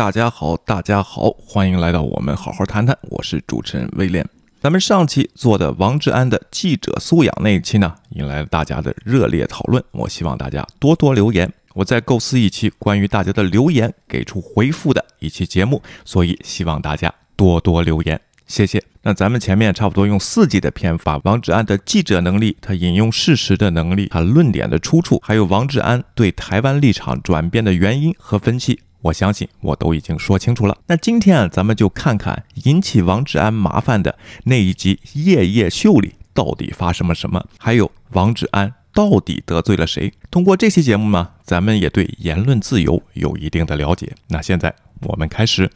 大家好，大家好，欢迎来到我们好好谈谈。我是主持人威廉。咱们上期做的王志安的记者素养那一期呢，引来了大家的热烈讨论。我希望大家多多留言，我在构思一期关于大家的留言给出回复的一期节目，所以希望大家多多留言，谢谢。那咱们前面差不多用四季的篇幅，王志安的记者能力、他引用事实的能力、他论点的出处，还有王志安对台湾立场转变的原因和分析。我相信我都已经说清楚了。那今天啊，咱们就看看引起王志安麻烦的那一集《夜夜秀》里到底发生了什么，还有王志安到底得罪了谁。通过这期节目呢，咱们也对言论自由有一定的了解。那现在我们开始。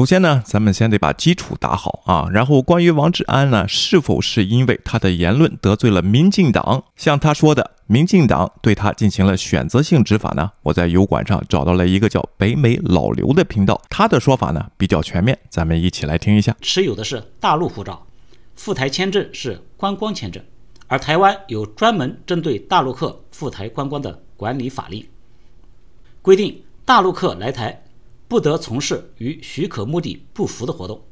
首先呢，咱们先得把基础打好啊。然后，关于王志安呢，是否是因为他的言论得罪了民进党，像他说的，民进党对他进行了选择性执法呢？我在油管上找到了一个叫“北美老刘”的频道，他的说法呢比较全面，咱们一起来听一下。持有的是大陆护照，赴台签证是观光签证，而台湾有专门针对大陆客赴台观光的管理法令，规定大陆客来台。不得从事与许可目的不符的活动。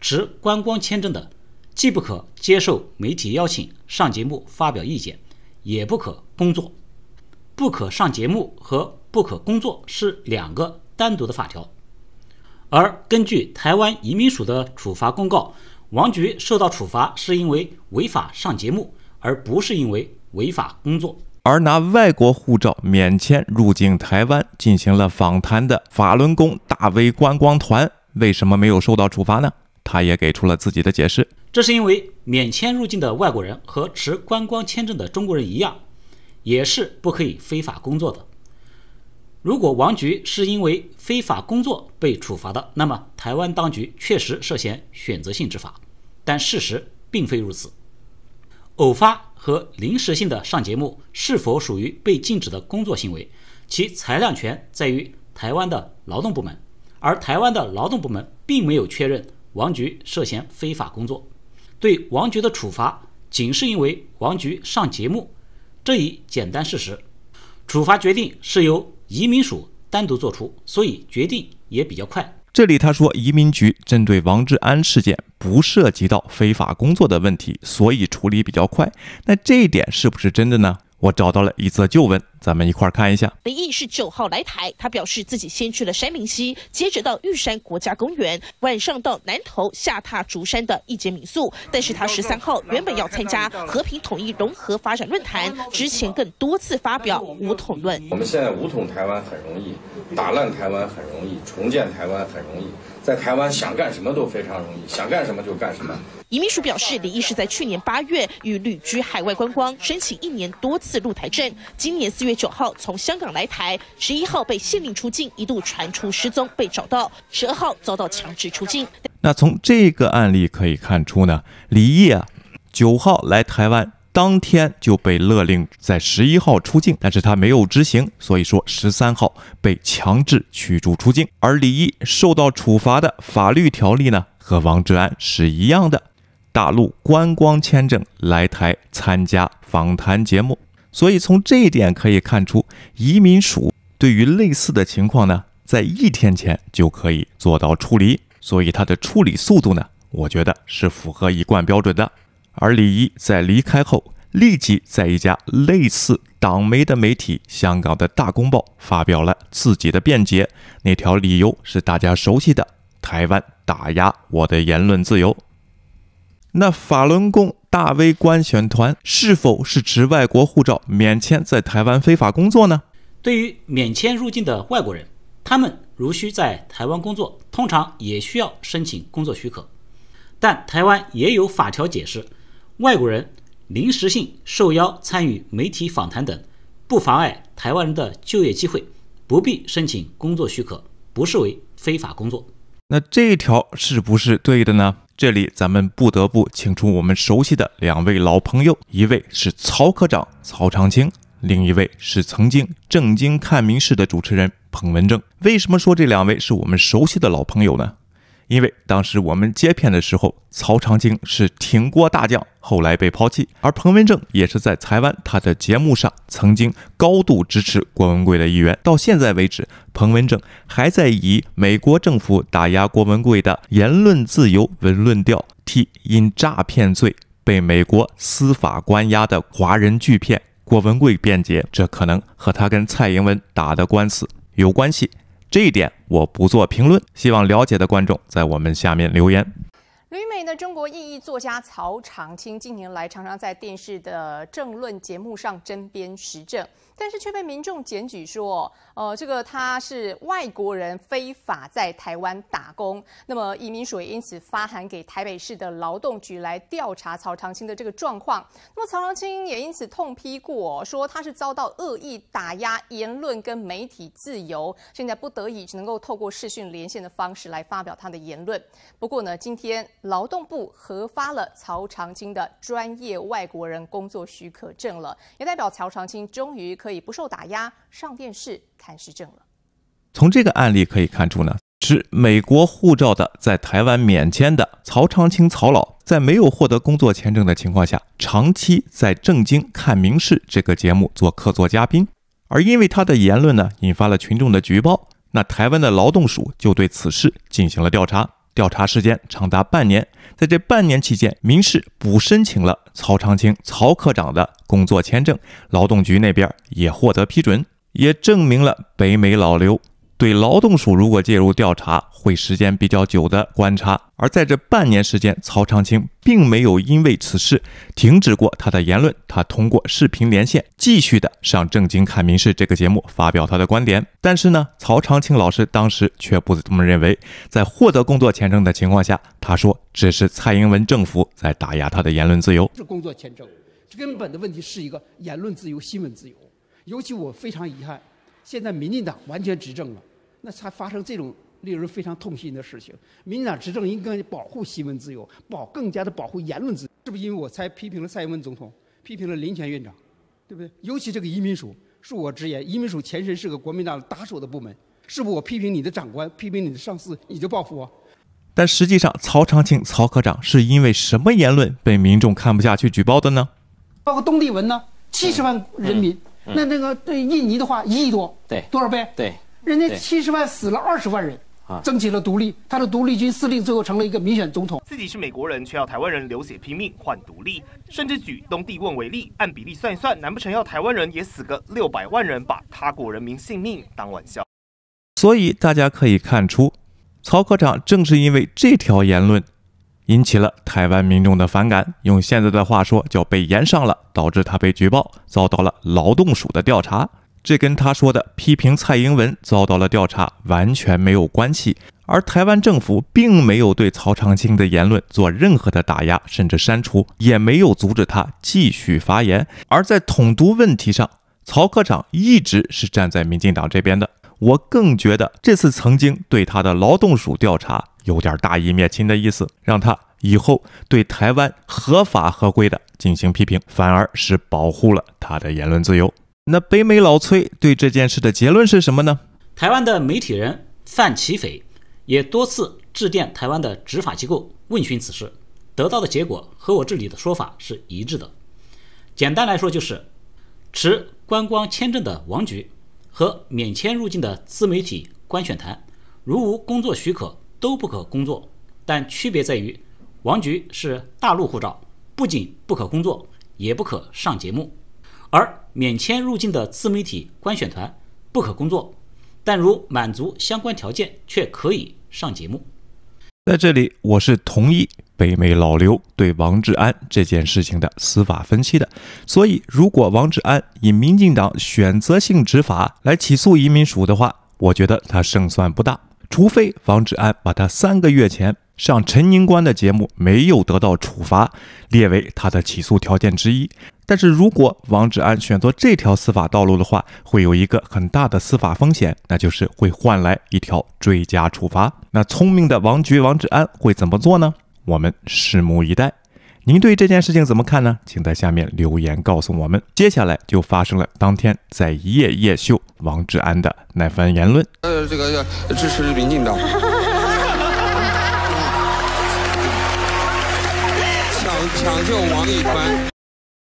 持观光签证的，既不可接受媒体邀请上节目发表意见，也不可工作。不可上节目和不可工作是两个单独的法条。而根据台湾移民署的处罚公告，王菊受到处罚是因为违法上节目，而不是因为违法工作。而拿外国护照免签入境台湾进行了访谈的法轮功大 V 观光团，为什么没有受到处罚呢？他也给出了自己的解释，这是因为免签入境的外国人和持观光签证的中国人一样，也是不可以非法工作的。如果王菊是因为非法工作被处罚的，那么台湾当局确实涉嫌选择性执法，但事实并非如此。偶发和临时性的上节目是否属于被禁止的工作行为，其裁量权在于台湾的劳动部门，而台湾的劳动部门并没有确认王菊涉嫌非法工作。对王菊的处罚，仅是因为王菊上节目这一简单事实，处罚决定是由移民署单独做出，所以决定也比较快。这里他说，移民局针对王志安事件不涉及到非法工作的问题，所以处理比较快。那这一点是不是真的呢？我找到了一则旧闻，咱们一块儿看一下。林毅是九号来台，他表示自己先去了山明溪，接着到玉山国家公园，晚上到南投下榻竹山的一间民宿。但是他十三号原本要参加和平统一融合发展论坛，之前更多次发表“武统论”。我们现在武统台湾很容易，打烂台湾很容易，重建台湾很容易。在台湾想干什么都非常容易，想干什么就干什么。尹秘书表示，李毅是在去年八月与旅居海外观光，申请一年多次入台证。今年四月九号从香港来台，十一号被限令出境，一度传出失踪被找到，十二号遭到强制出境。那从这个案例可以看出呢，李毅啊，九号来台湾。当天就被勒令在十一号出境，但是他没有执行，所以说十三号被强制驱逐出境。而李毅受到处罚的法律条例呢，和王志安是一样的，大陆观光签证来台参加访谈节目。所以从这一点可以看出，移民署对于类似的情况呢，在一天前就可以做到处理，所以它的处理速度呢，我觉得是符合一贯标准的。而李怡在离开后，立即在一家类似党媒的媒体《香港的大公报》发表了自己的辩解。那条理由是大家熟悉的：台湾打压我的言论自由。那法轮功大威官选团是否是持外国护照免签在台湾非法工作呢？对于免签入境的外国人，他们如需在台湾工作，通常也需要申请工作许可。但台湾也有法条解释。外国人临时性受邀参与媒体访谈等，不妨碍台湾人的就业机会，不必申请工作许可，不视为非法工作。那这一条是不是对的呢？这里咱们不得不请出我们熟悉的两位老朋友，一位是曹科长曹长青，另一位是曾经正经看民事的主持人彭文正。为什么说这两位是我们熟悉的老朋友呢？因为当时我们接片的时候，曹长青是停郭大将，后来被抛弃；而彭文正也是在台湾他的节目上曾经高度支持郭文贵的一员。到现在为止，彭文正还在以美国政府打压郭文贵的言论自由为论调，替因诈骗罪被美国司法关押的华人巨骗郭文贵辩解。这可能和他跟蔡英文打的官司有关系。这一点我不做评论，希望了解的观众在我们下面留言。旅美的中国意义作家曹长青近年来常常在电视的政论节目上针砭时政，但是却被民众检举说，呃，这个他是外国人非法在台湾打工。那么移民署也因此发函给台北市的劳动局来调查曹长青的这个状况。那么曹长青也因此痛批过，说他是遭到恶意打压，言论跟媒体自由，现在不得已能够透过视讯连线的方式来发表他的言论。不过呢，今天。劳动部核发了曹长青的专业外国人工作许可证了，也代表曹长青终于可以不受打压上电视看时政了。从这个案例可以看出呢，持美国护照的在台湾免签的曹长青曹老，在没有获得工作签证的情况下，长期在《正经看明士》这个节目做客座嘉宾，而因为他的言论呢，引发了群众的举报，那台湾的劳动署就对此事进行了调查。调查时间长达半年，在这半年期间，民事补申请了曹长青、曹科长的工作签证，劳动局那边也获得批准，也证明了北美老刘。对劳动署，如果介入调查，会时间比较久的观察。而在这半年时间，曹长青并没有因为此事停止过他的言论。他通过视频连线，继续的上《正经看民事》这个节目发表他的观点。但是呢，曹长青老师当时却不这么认为。在获得工作签证的情况下，他说，这是蔡英文政府在打压他的言论自由。是工作签证，根本的问题是一个言论自由、新闻自由。尤其我非常遗憾。现在民进党完全执政了，那才发生这种令人非常痛心的事情。民进党执政应该保护新闻自由，保更加的保护言论自由。是不是因为我才批评了蔡英文总统，批评了林权院长，对不对？尤其这个移民署，恕我直言，移民署前身是个国民党打手的部门，是不是我批评你的长官，批评你的上司，你就报复我？但实际上，曹长青、曹科长是因为什么言论被民众看不下去举报的呢？包括东帝汶呢？七十万人民。那那个对印尼的话，一亿多，对多少倍？对，人家七十万死了二十万人，啊，争取了独立，他的独立军司令最后成了一个民选总统，自己是美国人，却要台湾人流血拼命换独立，甚至举东帝汶为例，按比例算一算，难不成要台湾人也死个六百万人，把他国人民性命当玩笑？所以大家可以看出，曹科长正是因为这条言论。引起了台湾民众的反感，用现在的话说叫被言上了，导致他被举报，遭到了劳动署的调查。这跟他说的批评蔡英文遭到了调查完全没有关系。而台湾政府并没有对曹长青的言论做任何的打压，甚至删除，也没有阻止他继续发言。而在统独问题上，曹科长一直是站在民进党这边的。我更觉得这次曾经对他的劳动署调查有点大义灭亲的意思，让他以后对台湾合法合规的进行批评，反而是保护了他的言论自由。那北美老崔对这件事的结论是什么呢？台湾的媒体人范奇斐也多次致电台湾的执法机构问询此事，得到的结果和我这里的说法是一致的。简单来说就是，持观光签证的王局。和免签入境的自媒体官选团，如无工作许可，都不可工作。但区别在于，王菊是大陆护照，不仅不可工作，也不可上节目；而免签入境的自媒体官选团不可工作，但如满足相关条件，却可以上节目。在这里，我是同意北美老刘对王志安这件事情的司法分析的。所以，如果王志安以民进党选择性执法来起诉移民署的话，我觉得他胜算不大。除非王志安把他三个月前上陈宁官的节目没有得到处罚列为他的起诉条件之一。但是如果王志安选择这条司法道路的话，会有一个很大的司法风险，那就是会换来一条追加处罚。那聪明的王局王志安会怎么做呢？我们拭目以待。您对这件事情怎么看呢？请在下面留言告诉我们。接下来就发生了当天在夜夜秀王志安的那番言论。呃，这个要支持民进党，抢抢救王一帆。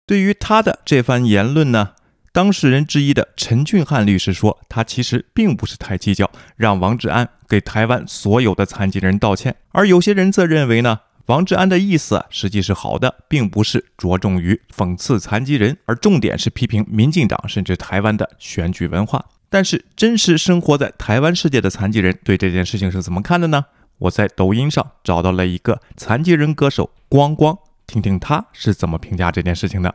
对于他的这番言论呢，当事人之一的陈俊翰律师说，他其实并不是太计较，让王志安给台湾所有的残疾人道歉。而有些人则认为呢，王志安的意思实际是好的，并不是着重于讽刺残疾人，而重点是批评民进党甚至台湾的选举文化。但是，真实生活在台湾世界的残疾人对这件事情是怎么看的呢？我在抖音上找到了一个残疾人歌手光光。听听他是怎么评价这件事情的。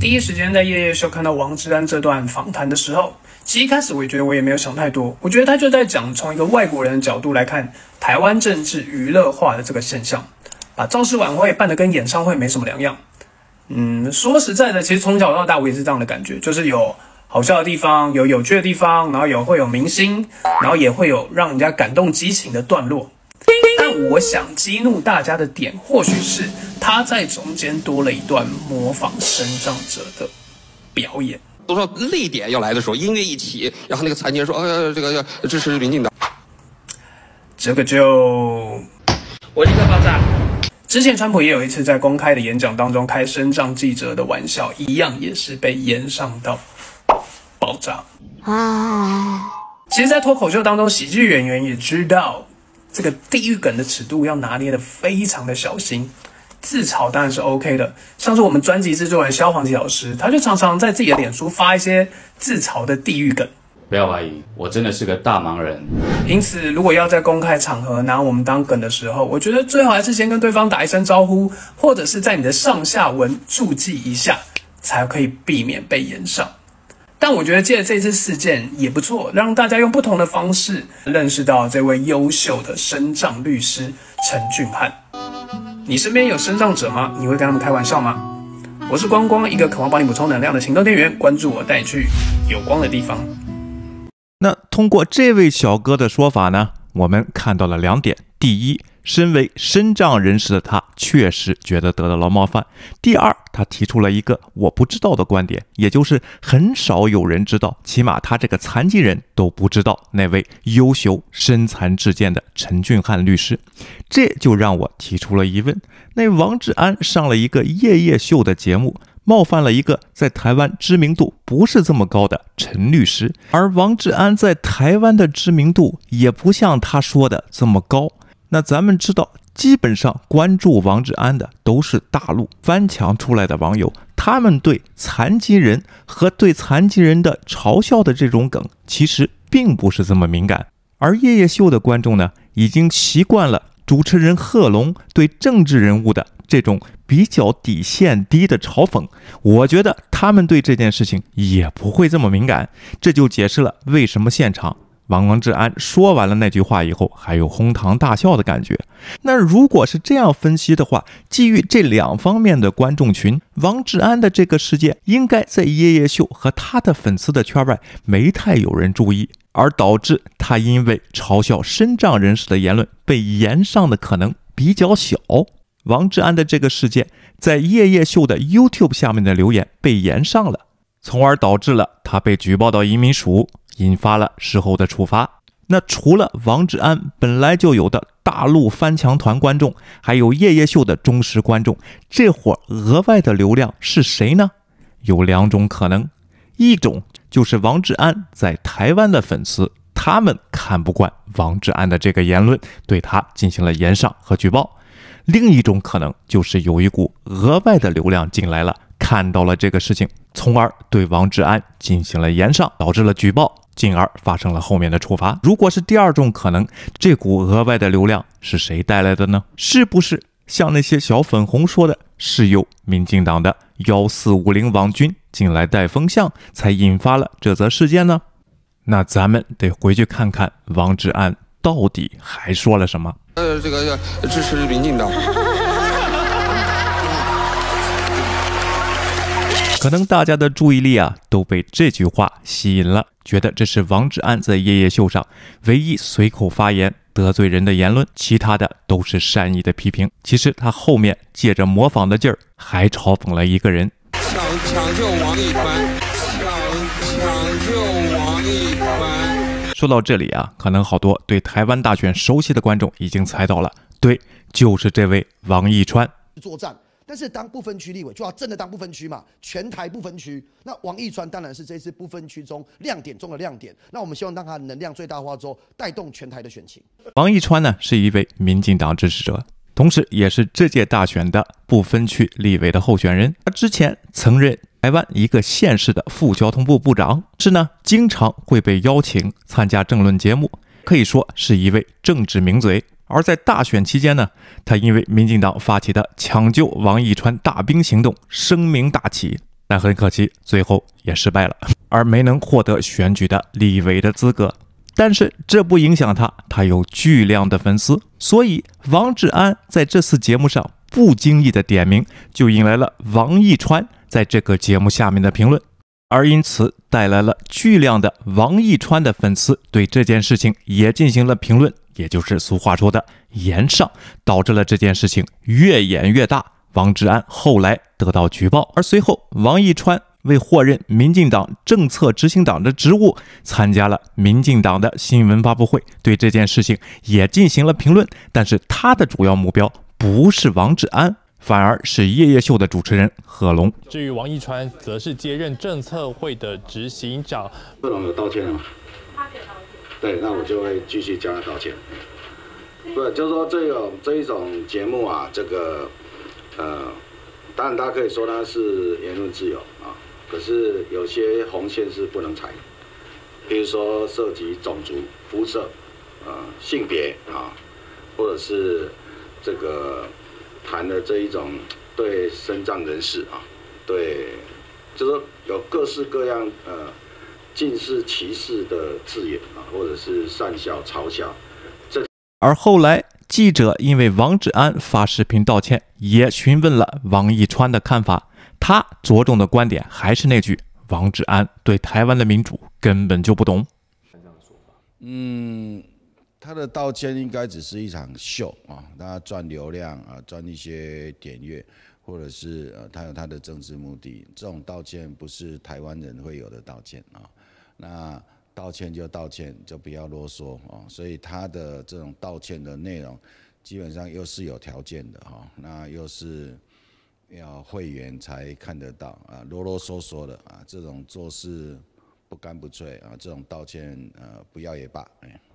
第一时间在夜夜秀看到王志安这段访谈的时候，其实一开始我也觉得我也没有想太多，我觉得他就在讲从一个外国人的角度来看台湾政治娱乐化的这个现象，把造势晚会办得跟演唱会没什么两样。嗯，说实在的，其实从小到大我也是这样的感觉，就是有好笑的地方，有有趣的地方，然后也会有明星，然后也会有让人家感动激情的段落。但我想激怒大家的点，或许是他在中间多了一段模仿声障者的表演。都说泪点要来的时候，音乐一起，然后那个残疾人说：“呃，呀，这个要支持林进党。”这个就我立刻爆炸。之前川普也有一次在公开的演讲当中开声障记者的玩笑，一样也是被延上到爆炸。啊！其实，在脱口秀当中，喜剧演员也知道。这个地狱梗的尺度要拿捏的非常的小心，自嘲当然是 OK 的。上次我们专辑制作人消防级老师，他就常常在自己的脸书发一些自嘲的地狱梗。不要怀疑，我真的是个大忙人。因此，如果要在公开场合拿我们当梗的时候，我觉得最好还是先跟对方打一声招呼，或者是在你的上下文注记一下，才可以避免被延上。但我觉得借着这次事件也不错，让大家用不同的方式认识到这位优秀的生障律师陈俊翰。你身边有生障者吗？你会跟他们开玩笑吗？我是光光，一个渴望帮你补充能量的行动电源，关注我，带你去有光的地方。那通过这位小哥的说法呢，我们看到了两点：第一，身为身障人士的他，确实觉得得到了冒犯。第二，他提出了一个我不知道的观点，也就是很少有人知道，起码他这个残疾人都不知道那位优秀身残志坚的陈俊翰律师。这就让我提出了疑问：那王志安上了一个《夜夜秀》的节目，冒犯了一个在台湾知名度不是这么高的陈律师，而王志安在台湾的知名度也不像他说的这么高。那咱们知道，基本上关注王志安的都是大陆翻墙出来的网友，他们对残疾人和对残疾人的嘲笑的这种梗，其实并不是这么敏感。而夜夜秀的观众呢，已经习惯了主持人贺龙对政治人物的这种比较底线低的嘲讽，我觉得他们对这件事情也不会这么敏感。这就解释了为什么现场。王志安说完了那句话以后，还有哄堂大笑的感觉。那如果是这样分析的话，基于这两方面的观众群，王志安的这个事件应该在《夜夜秀》和他的粉丝的圈外没太有人注意，而导致他因为嘲笑身障人士的言论被延上的可能比较小。王志安的这个事件在《夜夜秀》的 YouTube 下面的留言被延上了。从而导致了他被举报到移民署，引发了事后的处罚。那除了王志安本来就有的大陆翻墙团观众，还有夜夜秀的忠实观众，这伙额外的流量是谁呢？有两种可能，一种就是王志安在台湾的粉丝，他们看不惯王志安的这个言论，对他进行了严赏和举报；另一种可能就是有一股额外的流量进来了，看到了这个事情。从而对王志安进行了严上，导致了举报，进而发生了后面的处罚。如果是第二种可能，这股额外的流量是谁带来的呢？是不是像那些小粉红说的，是由民进党的幺四五零王军进来带风向，才引发了这则事件呢？那咱们得回去看看王志安到底还说了什么。呃，这个支持民进党。可能大家的注意力啊都被这句话吸引了，觉得这是王治安在夜夜秀上唯一随口发言得罪人的言论，其他的都是善意的批评。其实他后面借着模仿的劲儿，还嘲讽了一个人。抢抢救王一川，抢抢救王一川。说到这里啊，可能好多对台湾大选熟悉的观众已经猜到了，对，就是这位王一川作战。但是当不分区立委就要真的当不分区嘛，全台不分区。那王义川当然是这次不分区中亮点中的亮点。那我们希望当他能量最大化，之后，带动全台的选情。王义川呢是一位民进党支持者，同时也是这届大选的不分区立委的候选人。他之前曾任台湾一个县市的副交通部部长，是呢经常会被邀请参加政论节目，可以说是一位政治名嘴。而在大选期间呢，他因为民进党发起的抢救王一川大兵行动声名大起，但很可惜最后也失败了，而没能获得选举的李维的资格。但是这不影响他，他有巨量的粉丝。所以王志安在这次节目上不经意的点名，就引来了王一川在这个节目下面的评论，而因此带来了巨量的王一川的粉丝对这件事情也进行了评论。也就是俗话说的“言上”，导致了这件事情越演越大。王志安后来得到举报，而随后王义川为获任民进党政策执行党的职务，参加了民进党的新闻发布会，对这件事情也进行了评论。但是他的主要目标不是王志安，反而是《夜夜秀》的主持人贺龙。至于王一川，则是接任政策会的执行长。贺龙有道歉吗？对，那我就会继续向他道歉。不，就是说这种这一种节目啊，这个呃，当然，大家可以说它是言论自由啊，可是有些红线是不能踩，比如说涉及种族、肤色、呃性别啊，或者是这个谈的这一种对身障人士啊，对，就是有各式各样呃。尽是歧视的字眼啊，或者是善笑、嘲笑，这。而后来，记者因为王志安发视频道歉，也询问了王一川的看法。他着重的观点还是那句：王志安对台湾的民主根本就不懂。这样的说法，嗯，他的道歉应该只是一场秀啊，他赚流量啊，赚一些点阅，或者是呃，他有他的政治目的。这种道歉不是台湾人会有的道歉啊。那道歉就道歉，就不要啰嗦哦。所以他的这种道歉的内容，基本上又是有条件的哈。那又是要会员才看得到啊，啰啰嗦嗦的啊，这种做事不干不脆啊，这种道歉呃不要也罢。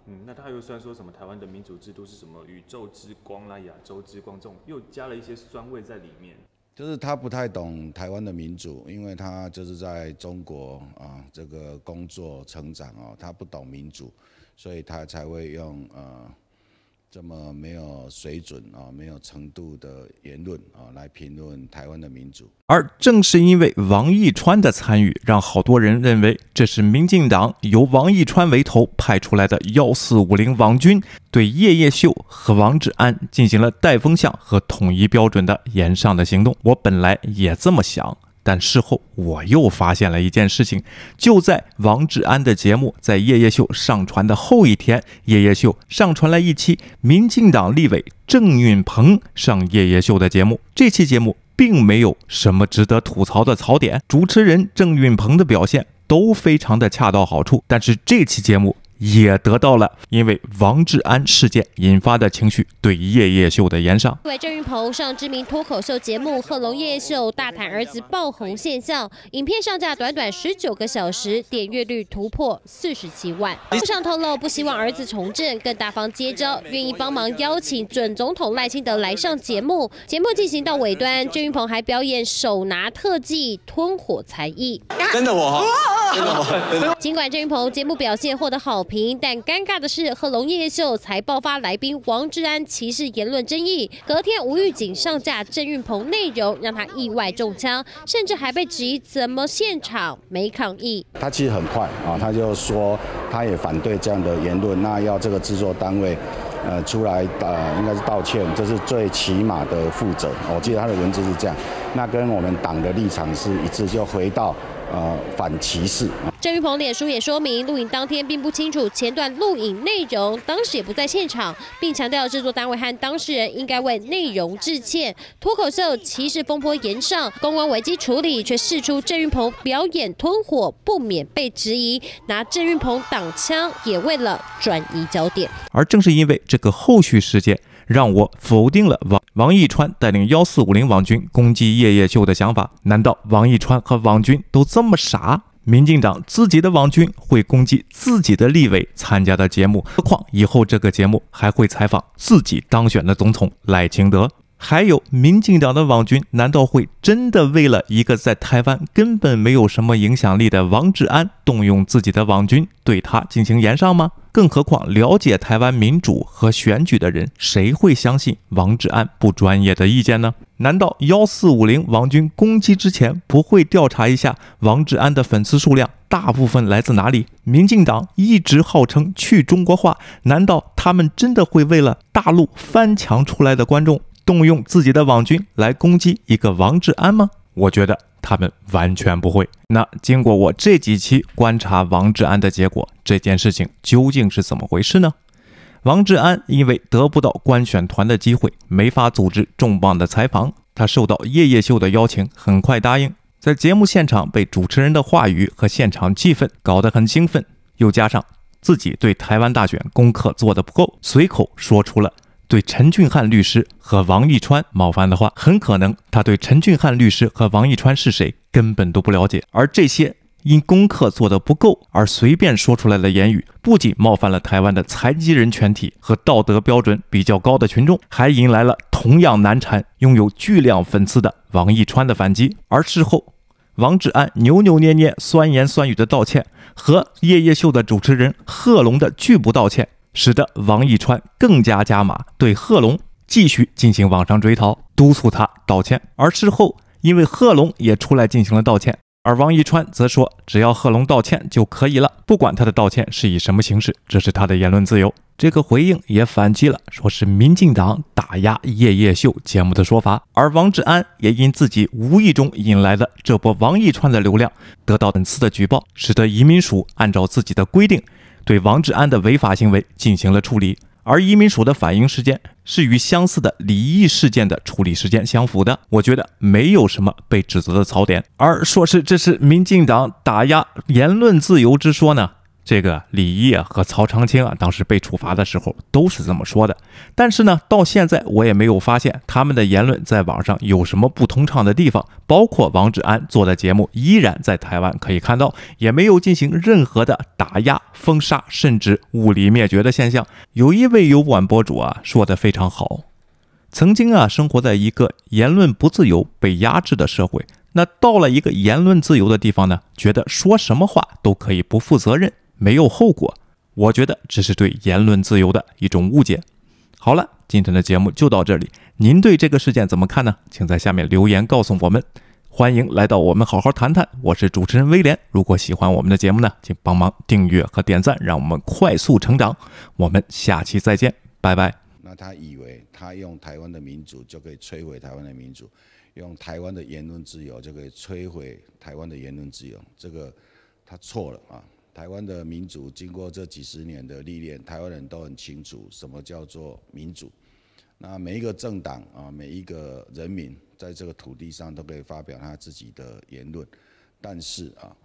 嗯，那他又虽然说什么台湾的民主制度是什么宇宙之光啦、亚洲之光，这种又加了一些酸味在里面。就是他不太懂台湾的民主，因为他就是在中国啊，这个工作成长啊，他不懂民主，所以他才会用呃。这么没有水准啊，没有程度的言论啊，来评论台湾的民主。而正是因为王一川的参与，让好多人认为这是民进党由王一川为头派出来的“幺四五零王军”对叶叶秀和王志安进行了带风向和统一标准的言上的行动。我本来也这么想。但事后我又发现了一件事情，就在王志安的节目在《夜夜秀》上传的后一天，《夜夜秀》上传了一期民进党立委郑运鹏上《夜夜秀》的节目。这期节目并没有什么值得吐槽的槽点，主持人郑运鹏的表现都非常的恰到好处。但是这期节目。也得到了，因为王志安事件引发的情绪对叶叶秀的延上。因为郑云鹏上知名脱口秀节目《贺龙夜秀》，大谈儿子爆红现象。影片上架短短十九个小时，点阅率突破四十七万。路上透露不希望儿子重振，更大方接招，愿意帮忙邀请准总统赖清德来上节目。节目进行到尾端，郑云鹏还表演手拿特技吞火才艺，真的哦。尽管郑云鹏节目表现获得好评，但尴尬的是，贺龙叶秀才爆发来宾王志安歧视言论争议。隔天吴玉景上架郑云鹏内容，让他意外中枪，甚至还被质疑怎么现场没抗议。他其实很快啊，他就说他也反对这样的言论，那要这个制作单位呃出来呃应该是道歉，这是最起码的负责。我记得他的文字是这样，那跟我们党的立场是一致，就回到。呃，反歧视。郑云鹏脸书也说明，录影当天并不清楚前段录影内容，当时也不在现场，并强调制作单位和当事人应该为内容致歉。脱口秀歧视风波延上，公关危机处理却试出郑云鹏表演吞火，不免被质疑拿郑云鹏挡枪，也为了转移焦点。而正是因为这个后续事件。让我否定了王王一川带领幺四五零网军攻击叶叶秀的想法。难道王一川和网军都这么傻？民进党自己的网军会攻击自己的立委参加的节目，何况以后这个节目还会采访自己当选的总统赖清德？还有民进党的网军，难道会真的为了一个在台湾根本没有什么影响力的王志安，动用自己的网军对他进行严上吗？更何况，了解台湾民主和选举的人，谁会相信王志安不专业的意见呢？难道幺四五零王军攻击之前不会调查一下王志安的粉丝数量大部分来自哪里？民进党一直号称去中国化，难道他们真的会为了大陆翻墙出来的观众，动用自己的网军来攻击一个王志安吗？我觉得。他们完全不会。那经过我这几期观察王志安的结果，这件事情究竟是怎么回事呢？王志安因为得不到官选团的机会，没法组织重磅的采访，他受到《夜夜秀》的邀请，很快答应。在节目现场被主持人的话语和现场气氛搞得很兴奋，又加上自己对台湾大选功课做得不够，随口说出了。对陈俊翰律师和王一川冒犯的话，很可能他对陈俊翰律师和王一川是谁根本都不了解，而这些因功课做得不够而随便说出来的言语，不仅冒犯了台湾的残疾人群体和道德标准比较高的群众，还引来了同样难缠、拥有巨量粉丝的王一川的反击。而事后，王志安扭扭捏捏、酸言酸语的道歉，和《夜夜秀》的主持人贺龙的拒不道歉。使得王一川更加加码，对贺龙继续进行网上追逃，督促他道歉。而事后，因为贺龙也出来进行了道歉，而王一川则说，只要贺龙道歉就可以了，不管他的道歉是以什么形式，这是他的言论自由。这个回应也反击了，说是民进党打压《夜夜秀》节目的说法。而王志安也因自己无意中引来的这波王一川的流量，得到本次的举报，使得移民署按照自己的规定。对王志安的违法行为进行了处理，而移民署的反应时间是与相似的离异事件的处理时间相符的。我觉得没有什么被指责的槽点，而说是这是民进党打压言论自由之说呢？这个李毅啊和曹长青啊，当时被处罚的时候都是这么说的。但是呢，到现在我也没有发现他们的言论在网上有什么不通畅的地方。包括王志安做的节目，依然在台湾可以看到，也没有进行任何的打压、封杀，甚至物理灭绝的现象。有一位油管博主啊说的非常好：曾经啊，生活在一个言论不自由、被压制的社会；那到了一个言论自由的地方呢，觉得说什么话都可以不负责任。没有后果，我觉得这是对言论自由的一种误解。好了，今天的节目就到这里。您对这个事件怎么看呢？请在下面留言告诉我们。欢迎来到我们好好谈谈，我是主持人威廉。如果喜欢我们的节目呢，请帮忙订阅和点赞，让我们快速成长。我们下期再见，拜拜。那他以为他用台湾的民主就可以摧毁台湾的民主，用台湾的言论自由就可以摧毁台湾的言论自由，这个他错了啊。台湾的民主经过这几十年的历练，台湾人都很清楚什么叫做民主。那每一个政党啊，每一个人民在这个土地上都可以发表他自己的言论。但是啊，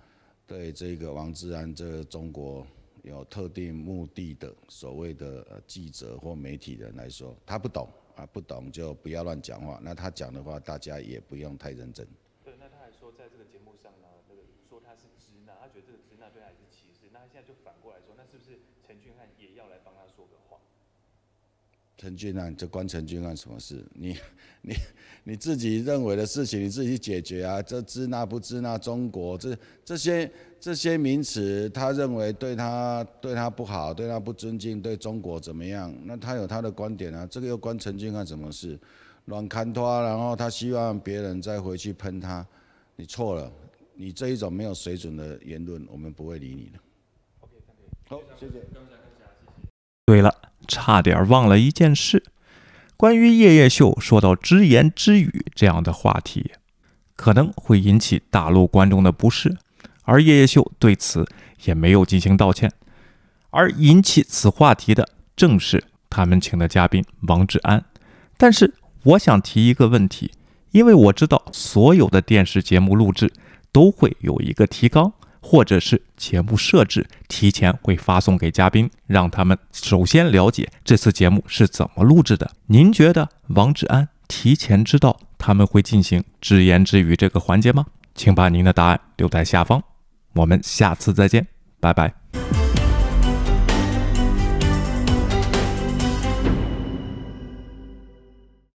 对这个王志安这个中国有特定目的的所谓的记者或媒体人来说，他不懂啊，不懂就不要乱讲话。那他讲的话，大家也不用太认真。现在就反过来说，那是不是陈俊翰也要来帮他说个话？陈俊翰，这关陈俊翰什么事？你、你、你自己认为的事情，你自己解决啊！这支那不支那，中国这这些这些名词，他认为对他对他不好，对他不尊敬，对中国怎么样？那他有他的观点啊，这个又关陈俊翰什么事？乱看他，然后他希望别人再回去喷他。你错了，你这一种没有水准的言论，我们不会理你的。好，谢谢。对了，差点忘了一件事，关于叶叶秀说到“只言只语”这样的话题，可能会引起大陆观众的不适，而叶叶秀对此也没有进行道歉。而引起此话题的正是他们请的嘉宾王志安。但是，我想提一个问题，因为我知道所有的电视节目录制都会有一个提纲。或者是节目设置提前会发送给嘉宾，让他们首先了解这次节目是怎么录制的。您觉得王志安提前知道他们会进行“只言只语”这个环节吗？请把您的答案留在下方。我们下次再见，拜拜。